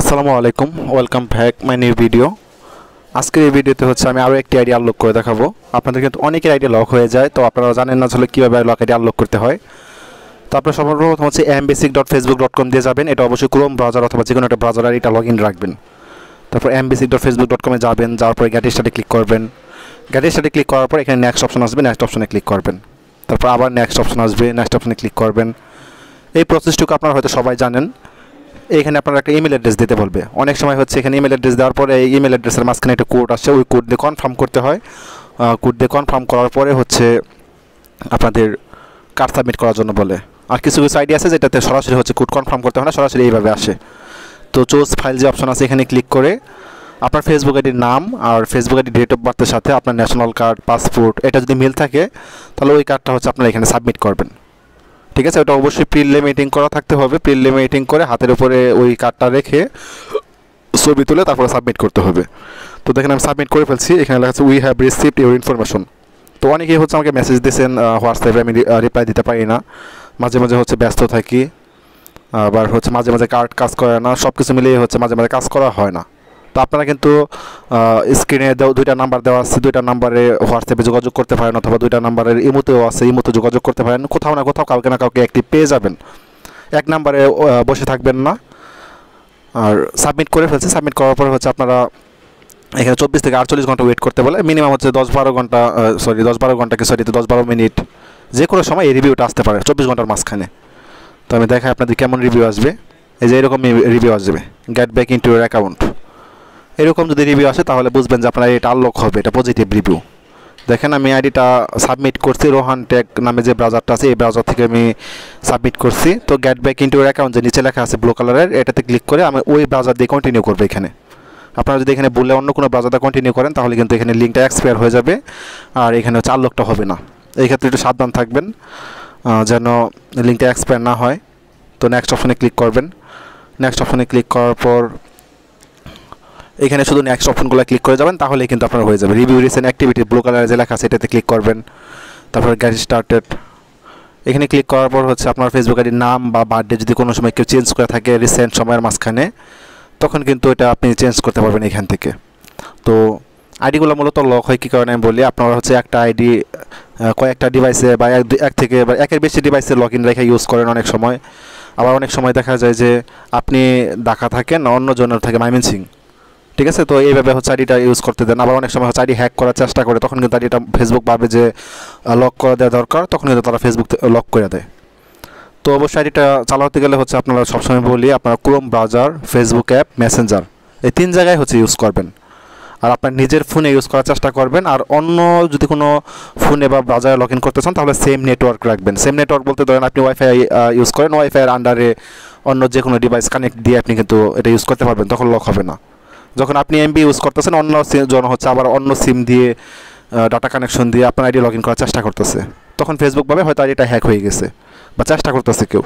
আসসালামু আলাইকুম welcome back my new video আজকের এই ভিডিওতে হচ্ছে আমি আরও একটি আইডিয়া আনলক করে দেখাবো আপনাদের কিন্তু অনেকের আইডিয়া লক হয়ে যায় তো আপনারা জানেন না আসলে কীভাবে লক আইডিয়া আনলক করতে হয় তো আপনার সর্বপ্রথম হচ্ছে M basic dot Facebook dot com দিয়ে যাবেন এটা অবশ্যই ক্রোম ব্রাউজার অথবা যে কোনো একটা ব্রাউজার আইডিটা লগ ইন রাখবেন তারপর এম বেসিক ডট ফেসবুক ডট কমে যাবেন যাওয়ার পরে গ্যাটের সাথে ক্লিক করবেন গ্যাটের স্টাডি ক্লিক করার পর এখানে নেক্সট অপশন আসবে নেক্সট অপশনে ক্লিক করবেন তারপর আবার নেক্সট অপশন আসবে নেক্সট অপশনে ক্লিক করবেন এই প্রসেসটুকু আপনারা হয়তো সবাই জানেন এখানে আপনার একটা ইমেল অ্যাড্রেস দিতে বলবে অনেক সময় হচ্ছে এখানে ইমেল অ্যাড্রেস দেওয়ার পরে এই ইমেল অ্যাড্রেসের মাঝখানে একটা কোড আসছে ওই কোড দিয়ে কনফার্ম করতে হয় কোড দিয়ে কনফার্ম করার পরে হচ্ছে আপনাদের কার্ড সাবমিট করার জন্য বলে আর কিছু কিছু আইডিয়া আছে যেটাতে সরাসরি হচ্ছে কোড কনফার্ম করতে হয় না সরাসরি এইভাবে আসে তো চোজ ফাইল যে অপশন আছে এখানে ক্লিক করে আপনার ফেসবুক আইডির নাম আর ফেসবুক আইডি ডেট অফ বার্থের সাথে আপনার ন্যাশনাল কার্ড পাসপোর্ট এটা যদি মিল থাকে তাহলে ওই কার্ডটা হচ্ছে আপনারা এখানে সাবমিট করবেন ঠিক আছে ওটা অবশ্যই প্রিলিমিটিং করা থাকতে হবে প্রিলিমিটিং করে হাতের উপরে ওই কার্ডটা রেখে ছবি তুলে তারপরে সাবমিট করতে হবে তো দেখেন আমি সাবমিট করে ফেলছি এখানে লেখা আছে we have received your information তো অনেকেই হচ্ছে আমাকে মেসেজ দিয়েছেন হোয়াটসঅ্যাপে আমি রিপ্লাই দিতে পারি না মাঝে মাঝে হচ্ছে ব্যস্ত থাকি আবার হচ্ছে মাঝে মাঝে কার্ড কাজ করে না সব কিছু মিলিয়ে হচ্ছে মাঝে মাঝে কাজ করা হয় না তো আপনারা কিন্তু স্ক্রিনে দুইটা নাম্বার দেওয়া আছে দুইটা নাম্বারে হোয়াটসঅ্যাপে যোগাযোগ করতে পারেন অথবা দুইটা নাম্বারের ইমোতেও আছে ইমোতে যোগাযোগ করতে পারেন কোথাও না কোথাও কাউকে না কাউকে একটি পেয়ে যাবেন এক নাম্বারে বসে থাকবেন না আর সাবমিট করে ফেলছে সাবমিট করার পরে হচ্ছে আপনারা এখানে চব্বিশ থেকে আটচল্লিশ ঘন্টা ওয়েট করতে বলে মিনিমাম হচ্ছে দশ বারো ঘন্টা সরি দশ বারো ঘন্টাকে সরি দশ বারো মিনিট যে কোনো সময় এই রিভিউটা আসতে পারে চব্বিশ ঘন্টার মাঝখানে তো আমি দেখাই আপনাদের কেমন রিভিউ আসবে এই যে এরকমই রিভিউ আসবে get back into your account এরকম যদি রিভিউ আসে তাহলে বুঝবেন যে আপনার এটা আনলক হবে এটা পজিটিভ রিভিউ দেখেন আমি আইডিটা সাবমিট করছি রোহান টেক নামে যে ব্রাউজারটা আছে এই ব্রাউজার থেকে আমি সাবমিট করছি তো গেট ব্যাক ইন্টু অ্যাকাউন্ট যে নিচে লেখা আছে ব্লু কালারের এটাতে ক্লিক করে আমি ওই ব্রাউজার দিয়ে কন্টিনিউ করবো এখানে আপনারা যদি এখানে বলে অন্য কোনো ব্রাউজারটা কন্টিনিউ করেন তাহলে কিন্তু এখানে লিঙ্কটা এক্সপায়ার হয়ে যাবে আর এখানে হচ্ছে আনলকটা হবে না এই ক্ষেত্রে একটু সাবধান থাকবেন যেন লিঙ্কটা এক্সপায়ার না হয় তো নেক্সট অপশনে ক্লিক করবেন নেক্সট অপশনে ক্লিক করার পর এখানে শুধু নেক্সট অপশনগুলো ক্লিক করে যাবেন তাহলে কিন্তু আপনার হয়ে যাবে রিভিউ রিসেন্ট অ্যাক্টিভিটি ব্লু কালারে যে লেখা সেটাতে ক্লিক করবেন তারপর গ্যাট স্টার্টেড এখানে ক্লিক করার পর হচ্ছে আপনার ফেসবুক আইডির নাম বা বার্থডে যদি কোনো সময় কেউ চেঞ্জ করে থাকে রিসেন্ট সময়ের মাঝখানে তখন কিন্তু এটা আপনি চেঞ্জ করতে পারবেন এখান থেকে তো আইডিগুলো মূলত লক হয় কী কারণে আমি বলি আপনারা হচ্ছে একটা আইডি কয়েকটা ডিভাইসে বা এক এক থেকে বা একের বেশি ডিভাইসে লগ ইন রেখে ইউজ করেন অনেক সময় আবার অনেক সময় দেখা যায় যে আপনি ডাকা থাকেন অন্যজনের থাকে মাইমিন সিং ঠিক আছে তো এইভাবে হচ্ছে আইডিটা ইউজ করতে দেন আবার অনেক সময় হচ্ছে আইডি হ্যাক করার চেষ্টা করে তখন কিন্তু আইডিটা ফেসবুক পাবে যে লক করে দেওয়া দরকার তখন কিন্তু তারা ফেসবুক লক করে দেয় তো অবশ্যই আইডিটা চালাতে গেলে হচ্ছে আপনারা সবসময় বলি আপনারা Chrome browser Facebook app Messenger এই তিন জায়গায় হচ্ছে ইউজ করবেন আর আপনার নিজের ফোনে ইউজ করার চেষ্টা করবেন আর অন্য যদি কোনো ফোনে বা ব্রাউজারে লগ ইন করতে চান তাহলে সেম নেটওয়ার্ক রাখবেন সেম নেটওয়ার্ক বলতে ধরেন আপনি ওয়াইফাই ইউজ করেন ওয়াইফাইয়ের আন্ডারে অন্য যে কোনো ডিভাইস কানেক্ট দিয়ে আপনি কিন্তু এটা ইউজ করতে পারবেন তখন লক হবে না যখন আপনি এমবি ইউজ করতেছেন অন্য জন হচ্ছে আবার অন্য সিম দিয়ে ডাটা কানেকশন দিয়ে আপনার আইডি লগ ইন করার চেষ্টা করতেছে তখন ফেসবুক ভাবে হয়তো আইডিটা হ্যাক হয়ে গেছে বা চেষ্টা করতেছে কেউ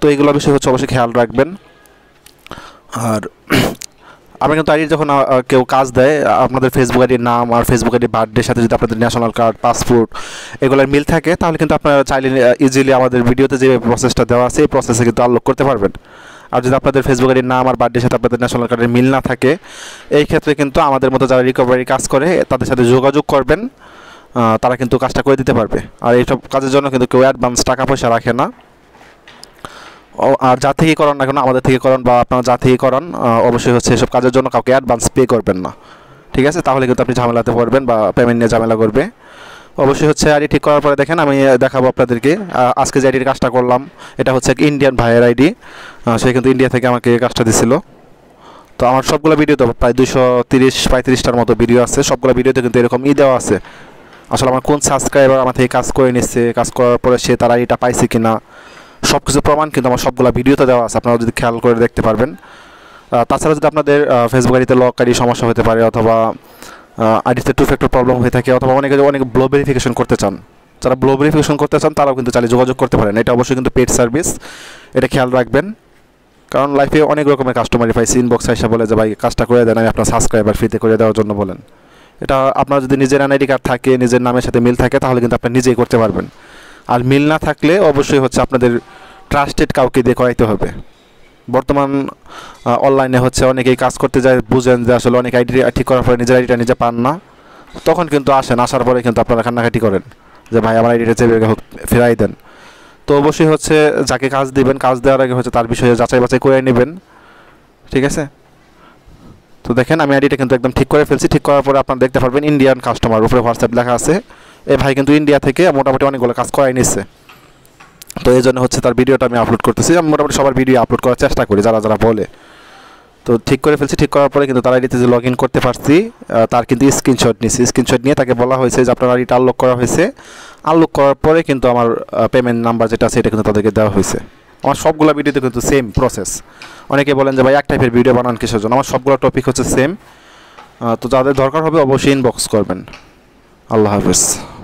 তো এইগুলো বিষয় হচ্ছে অবশ্যই খেয়াল রাখবেন আর আপনি কিন্তু আইডি যখন কেউ কাজ দেয় আপনাদের ফেসবুক আইডির নাম আর ফেসবুক আইডির বার্থডের সাথে যদি আপনাদের ন্যাশনাল কার্ড পাসপোর্ট এগুলোর মিল থাকে তাহলে কিন্তু আপনারা চাইলে ইজিলি আমাদের ভিডিওতে যে প্রসেসটা দেওয়া আছে এই প্রসেসে কিন্তু আনলক করতে পারবেন আর যদি আপনাদের ফেসবুক আইডির নাম আর বার্থডের সাথে আপনাদের ন্যাশনাল কার্ডের মিল না থাকে এই ক্ষেত্রে কিন্তু আমাদের মতো যারা রিকভারি কাজ করে তাদের সাথে যোগাযোগ করবেন তারা কিন্তু কাজটা করে দিতে পারবে আর এইসব কাজের জন্য কিন্তু কেউ অ্যাডভান্স টাকা পয়সা রাখে না আর যা থেকে করান না কেন আমাদের থেকে করান বা আপনারা যা থেকে করান অবশ্যই হচ্ছে এসব কাজের জন্য কাউকে অ্যাডভান্স পে করবেন না ঠিক আছে তাহলে কিন্তু আপনি ঝামেলাতে পড়বেন বা পেমেন্ট নিয়ে ঝামেলা করবে অবশ্যই হচ্ছে আইডি ঠিক করার পরে দেখেন আমি দেখাবো আপনাদেরকে আজকে যে আইডির কাজটা করলাম এটা হচ্ছে ইন্ডিয়ান ভাইয়ের আইডি সে কিন্তু ইন্ডিয়া থেকে আমাকে কাজটা দিছিল তো আমার সবগুলো ভিডিও তো প্রায় দুশো তিরিশ পঁয়ত্রিশটার মতো ভিডিও আছে সবগুলো ভিডিওতে কিন্তু এরকম ই দেওয়া আছে আসলে আমার কোন সাবস্ক্রাইবার আমার থেকে কাজ করে নিচ্ছে কাজ করার পরে সে তার আইডিটা পাইছে কি না সব কিছু প্রমাণ কিন্তু আমার সবগুলো ভিডিওতে দেওয়া আছে আপনারা যদি খেয়াল করে দেখতে পারবেন তাছাড়া যদি আপনাদের ফেসবুক আইডিতে লক আইডি সমস্যা হতে পারে অথবা আইডিতে টু ফ্যাক্টর প্রবলেম হয়ে থাকে অথবা অনেকে অনেক ব্লো ভেরিফিকেশন করতে চান যারা ব্লো ভেরিফিকেশন করতে চান তারাও কিন্তু চালিয়ে যোগাযোগ করতে পারেন এটা অবশ্যই কিন্তু পেড সার্ভিস এটা খেয়াল রাখবেন কারণ লাইফে অনেক রকমের কাস্টমারি পাইছি ইনবক্স এসে বলে যে ভাই কাজটা করে দেন আমি আপনার সাবস্ক্রাইবার ফ্রিতে করে দেওয়ার জন্য বলেন এটা আপনার যদি নিজের আইডি কার্ড থাকে নিজের নামের সাথে মিল থাকে তাহলে কিন্তু আপনি নিজেই করতে পারবেন আর মিল না থাকলে অবশ্যই হচ্ছে আপনাদের ট্রাস্টেড কাউকে দিয়ে করাইতে হবে বর্তমান অনলাইনে হচ্ছে অনেকেই কাজ করতে যায় বুঝেন যে আসলে অনেক আইডি ঠিক করার পরে নিজের আইডিটা নিজে পান না তখন কিন্তু আসেন আসার পরে কিন্তু আপনারা কান্নাকাটি করেন যে ভাই আমার আইডিটা চেপে হোক ফেরাই দেন তো অবশ্যই হচ্ছে যাকে কাজ দিবেন কাজ দেওয়ার আগে হচ্ছে তার বিষয়ে যাচাই বাছাই করে নেবেন ঠিক আছে তো দেখেন আমি আইডিটা কিন্তু একদম ঠিক করে ফেলছি ঠিক করার পরে আপনারা দেখতে পারবেন ইন্ডিয়ান কাস্টমার উপরে হোয়াটসঅ্যাপ লেখা আছে এ ভাই কিন্তু ইন্ডিয়া থেকে মোটামুটি অনেকগুলো কাজ করাই নিচ্ছে তো এই জন্য হচ্ছে তার ভিডিওটা আমি আপলোড করতেছি আমি মোটামুটি সবার ভিডিও আপলোড করার চেষ্টা করি যারা যারা বলে তো ঠিক করে ফেলছি ঠিক করার পরে কিন্তু তার আইডিতে যে লগ ইন করতে পারছি তার কিন্তু স্ক্রিনশট নিয়েছি স্ক্রিনশট নিয়ে তাকে বলা হয়েছে যে আপনার আইডিটা আনলক করা হয়েছে আনলক করার পরে কিন্তু আমার পেমেন্ট নাম্বার যেটা আছে এটা কিন্তু তাদেরকে দেওয়া হয়েছে আমার সবগুলো ভিডিওতে কিন্তু সেম প্রসেস অনেকে বলেন যে ভাই এক টাইপের ভিডিও বানান কিসের জন্য আমার সবগুলো টপিক হচ্ছে সেম তো যাদের দরকার হবে অবশ্যই ইনবক্স করবেন আল্লাহ হাফেজ